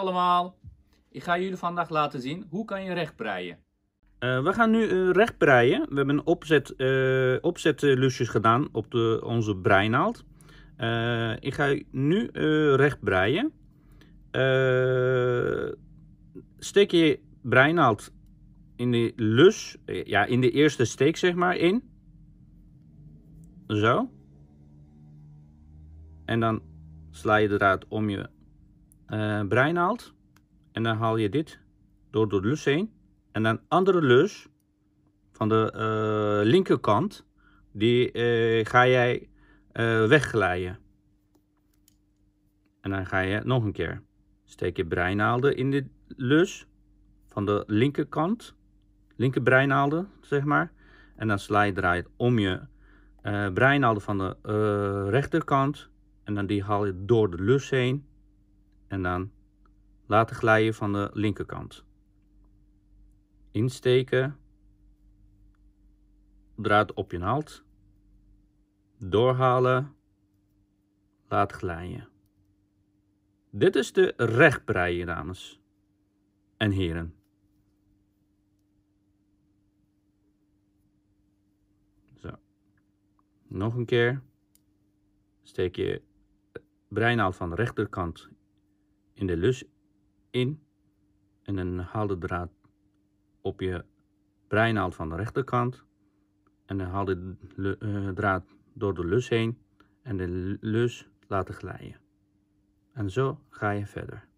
allemaal. Ik ga jullie vandaag laten zien hoe kan je recht breien. Uh, we gaan nu uh, recht breien. We hebben een opzet, uh, eh, opzetlusjes gedaan op de, onze breinaald. ik ga nu recht breien. steek je breinaald in de lus, ja, in de eerste steek zeg maar in. Zo. En dan sla je de draad om je uh, breinaald. En dan haal je dit door de lus heen. En dan andere lus van de uh, linkerkant, die eh, ga jij wegglijden. En dan ga je nog een keer. Steek je breinaalden in de lus van de linkerkant, linker breinaalden zeg maar. En dan sla je draait om je breinaalden van de rechterkant. En dan die haal je door de lus heen en dan laten glijden van de linkerkant. Insteken, draad op je naald, doorhalen, laat glijden. Dit is de rechtbreien, dames en heren. Zo. Nog een keer. Steek je breinaald van de rechterkant in de lus in en dan haal de draad op je breinaald van de rechterkant en dan haal de eh, draad door de lus heen en de lus laten glijden. En zo ga je verder.